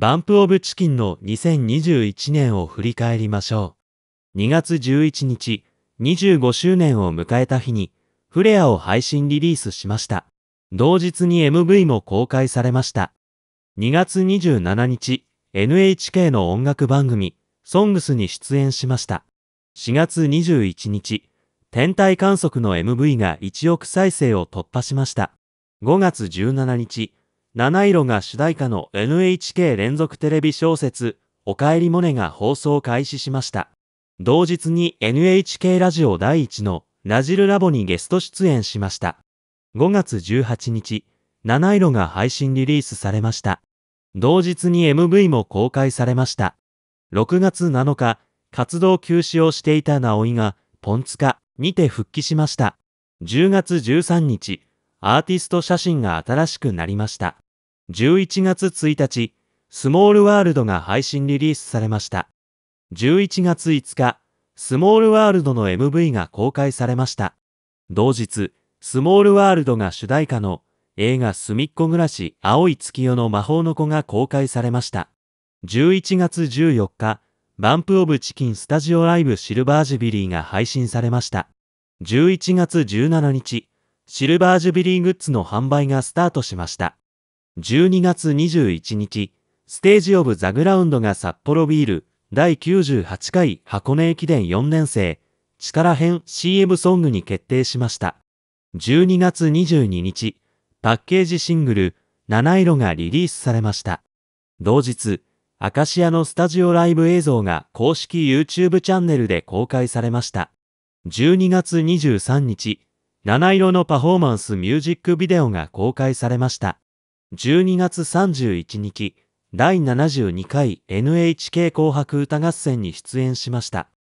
バンプオブチキンの2021年を振り返りましょう。2月11日、25周年を迎えた日に、フレアを配信リリースしました。同日に MV も公開されました。2月27日、NHK の音楽番組、ソングスに出演しました。4月21日、天体観測の MV が1億再生を突破しました。5月17日、七色が主題歌の NHK 連続テレビ小説、おかえりモネが放送開始しました。同日に NHK ラジオ第1のラジルラボにゲスト出演しました。5月18日、七色が配信リリースされました。同日に MV も公開されました。6月7日、活動休止をしていたナオイが、ポンツカにて復帰しました。10月13日、アーティスト写真が新しくなりました。11月1日、スモールワールドが配信リリースされました。11月5日、スモールワールドの MV が公開されました。同日、スモールワールドが主題歌の映画すみっこ暮らし青い月夜の魔法の子が公開されました。11月14日、バンプオブチキンスタジオライブシルバージュビリーが配信されました。11月17日、シルバージュビリーグッズの販売がスタートしました。12月21日、ステージオブザグラウンドが札幌ビール第98回箱根駅伝4年生力編 CM ソングに決定しました。12月22日、パッケージシングル七色がリリースされました。同日、アカシアのスタジオライブ映像が公式 YouTube チャンネルで公開されました。12月23日、七色のパフォーマンスミュージックビデオが公開されました。12月31日、第72回 NHK 紅白歌合戦に出演しました。